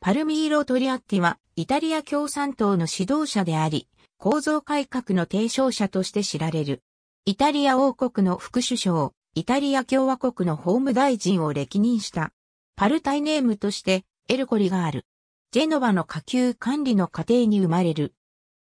パルミーロ・トリアッティは、イタリア共産党の指導者であり、構造改革の提唱者として知られる。イタリア王国の副首相、イタリア共和国の法務大臣を歴任した。パルタイネームとして、エルコリがある。ジェノバの下級管理の過程に生まれる。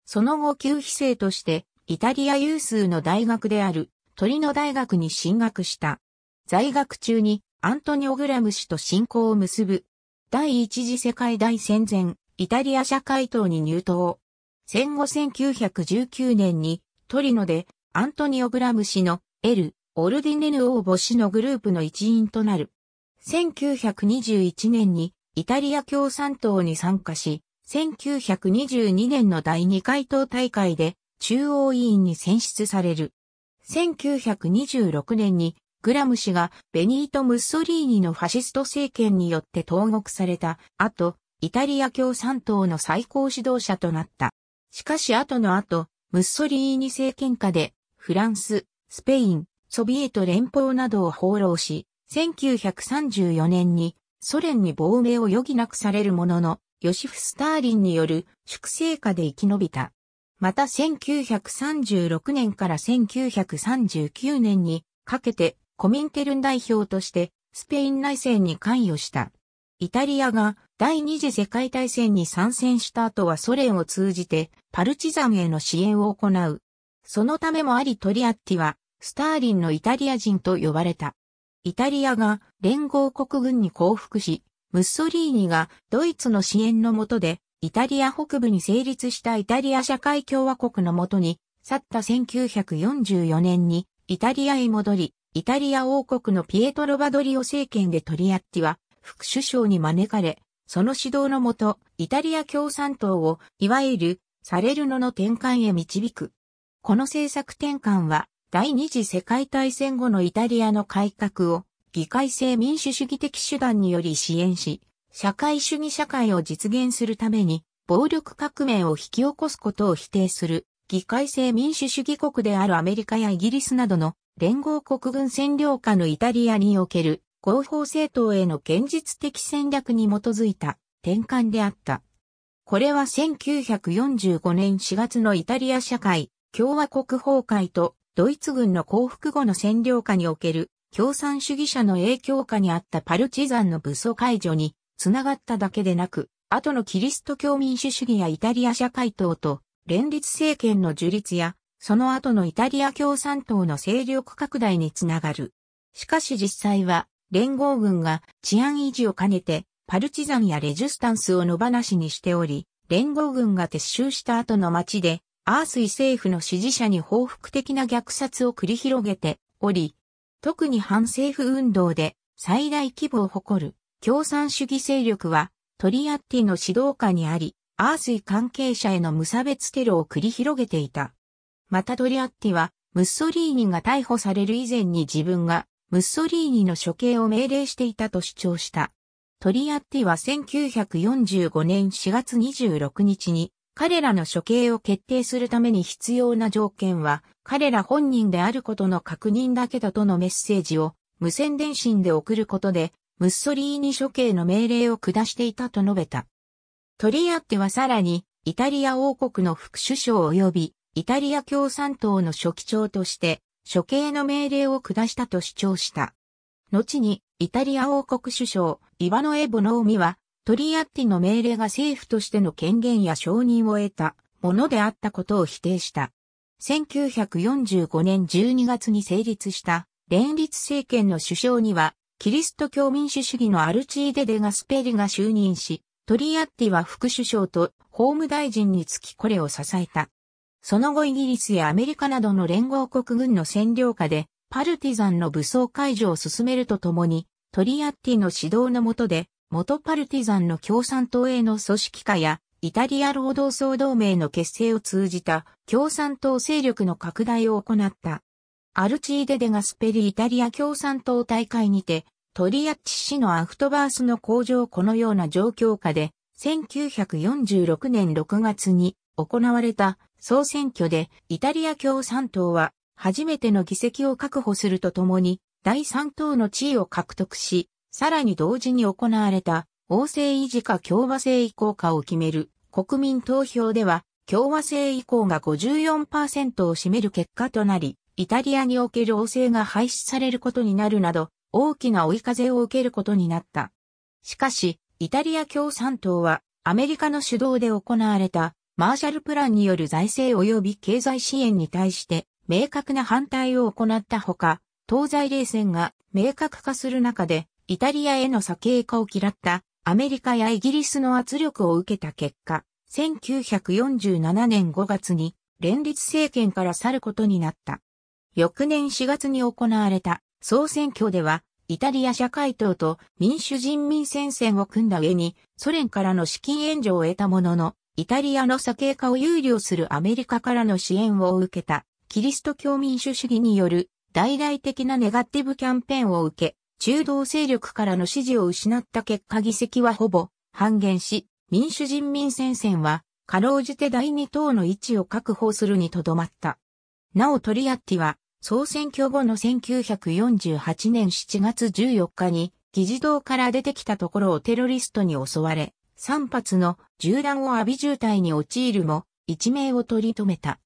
その後、旧非生として、イタリア有数の大学である、トリノ大学に進学した。在学中に、アントニオ・グラム氏と親交を結ぶ第一次世界大戦前、イタリア社会党に入党。戦後1919年にトリノでアントニオ・グラム氏のエル・オルディネヌ・オーボ氏のグループの一員となる。1921年にイタリア共産党に参加し、1922年の第2回党大会で中央委員に選出される。1926年にグラム氏がベニート・ムッソリーニのファシスト政権によって投獄された後、イタリア共産党の最高指導者となった。しかし後の後、ムッソリーニ政権下で、フランス、スペイン、ソビエト連邦などを放浪し、1934年にソ連に亡命を余儀なくされるものの、ヨシフ・スターリンによる粛清下で生き延びた。また1936年から1939年にかけてコミンテルン代表としてスペイン内戦に関与した。イタリアが第二次世界大戦に参戦した後はソ連を通じてパルチザンへの支援を行う。そのためもありトリアッティはスターリンのイタリア人と呼ばれた。イタリアが連合国軍に降伏し、ムッソリーニがドイツの支援の下でイタリア北部に成立したイタリア社会共和国のもとに去った1944年にイタリアへ戻り、イタリア王国のピエトロ・バドリオ政権でトリアッティは副首相に招かれ、その指導のもと、イタリア共産党を、いわゆる、サレルノの転換へ導く。この政策転換は、第二次世界大戦後のイタリアの改革を、議会制民主主義的手段により支援し、社会主義社会を実現するために、暴力革命を引き起こすことを否定する、議会制民主主義国であるアメリカやイギリスなどの連合国軍占領下のイタリアにおける合法政党への現実的戦略に基づいた転換であった。これは1945年4月のイタリア社会共和国崩壊とドイツ軍の降伏後の占領下における共産主義者の影響下にあったパルチザンの武装解除につながっただけでなく、後のキリスト教民主主義やイタリア社会等と連立政権の樹立やその後のイタリア共産党の勢力拡大につながる。しかし実際は、連合軍が治安維持を兼ねて、パルチザンやレジスタンスを野放しにしており、連合軍が撤収した後の街で、アースイ政府の支持者に報復的な虐殺を繰り広げており、特に反政府運動で最大規模を誇る共産主義勢力はトリアッティの指導下にあり、アースイ関係者への無差別テロを繰り広げていた。またドリアッティは、ムッソリーニが逮捕される以前に自分が、ムッソリーニの処刑を命令していたと主張した。トリアッティは1945年4月26日に、彼らの処刑を決定するために必要な条件は、彼ら本人であることの確認だけだとのメッセージを、無線電信で送ることで、ムッソリーニ処刑の命令を下していたと述べた。トリアッティはさらに、イタリア王国の副首相及びイタリア共産党の書記長として処刑の命令を下したと主張した。後にイタリア王国首相イバノエ・ボノーミはトリアッティの命令が政府としての権限や承認を得たものであったことを否定した。1945年12月に成立した連立政権の首相にはキリスト教民主主義のアルチーデ・デ・ガスペリが就任し、トリアッティは副首相と法務大臣につきこれを支えた。その後イギリスやアメリカなどの連合国軍の占領下で、パルティザンの武装解除を進めるとともに、トリアッティの指導の下で、元パルティザンの共産党への組織化や、イタリア労働総同盟の結成を通じた共産党勢力の拡大を行った。アルチーデ・デ・ガスペリイタリア共産党大会にて、トリアッチ氏のアフトバースの工場このような状況下で、1946年6月に行われた総選挙でイタリア共産党は初めての議席を確保するとともに第3党の地位を獲得し、さらに同時に行われた王政維持か共和制移行かを決める国民投票では共和制移行が54%を占める結果となり、イタリアにおける王政が廃止されることになるなど、大きな追い風を受けることになった。しかし、イタリア共産党はアメリカの主導で行われたマーシャルプランによる財政及び経済支援に対して明確な反対を行ったほか、東西冷戦が明確化する中で、イタリアへの左傾化を嫌ったアメリカやイギリスの圧力を受けた結果、1947年5月に連立政権から去ることになった。翌年4月に行われた総選挙では、イタリア社会党と民主人民戦線を組んだ上に、ソ連からの資金援助を得たものの、イタリアの左傾化を憂慮するアメリカからの支援を受けた、キリスト教民主主義による大々的なネガティブキャンペーンを受け、中道勢力からの支持を失った結果議席はほぼ半減し、民主人民戦線は、かろうじて第二党の位置を確保するにとどまった。なおトリアッティは、総選挙後の1948年7月14日に、議事堂から出てきたところをテロリストに襲われ、3発の銃弾を浴び渋滞に陥るも、一命を取り留めた。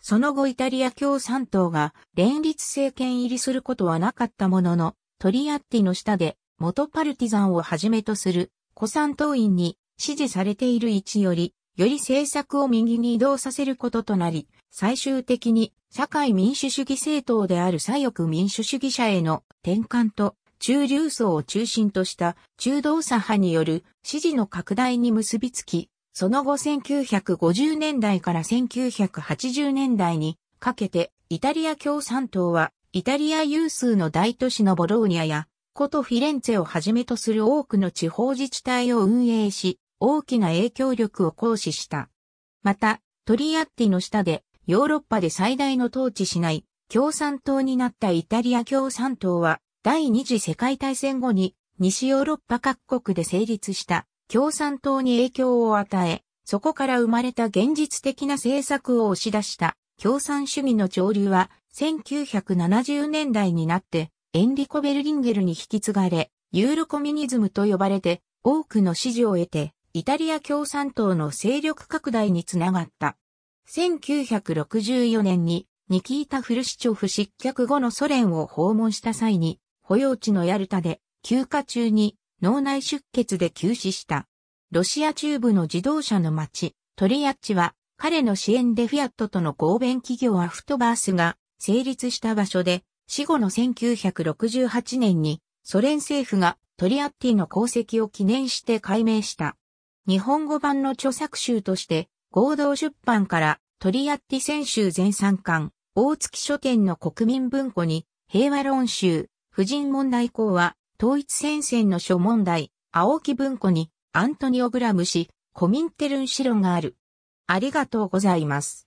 その後イタリア共産党が連立政権入りすることはなかったものの、トリアッティの下で元パルティザンをはじめとする古参党員に支持されている位置より、より政策を右に移動させることとなり、最終的に社会民主主義政党である左翼民主主義者への転換と中流層を中心とした中道左派による支持の拡大に結びつき、その後1950年代から1980年代にかけてイタリア共産党はイタリア有数の大都市のボローニャや古都フィレンツェをはじめとする多くの地方自治体を運営し、大きな影響力を行使した。また、トリアッティの下でヨーロッパで最大の統治しない共産党になったイタリア共産党は第二次世界大戦後に西ヨーロッパ各国で成立した共産党に影響を与え、そこから生まれた現実的な政策を押し出した共産主義の潮流は1970年代になってエンリコ・ベルリンゲルに引き継がれ、ユーロコミュニズムと呼ばれて多くの支持を得てイタリア共産党の勢力拡大につながった。1964年にニキータ・フルシチョフ失脚後のソ連を訪問した際に保養地のヤルタで休暇中に脳内出血で急死した。ロシア中部の自動車の町、トリアッチは彼の支援でフィアットとの合弁企業アフトバースが成立した場所で死後の1968年にソ連政府がトリアッティの功績を記念して改名した。日本語版の著作集として合同出版からトリアッティ選週、全3巻、大月書店の国民文庫に平和論集、婦人問題校は、統一戦線の諸問題、青木文庫に、アントニオ・グラム氏、コミンテルン・シロがある。ありがとうございます。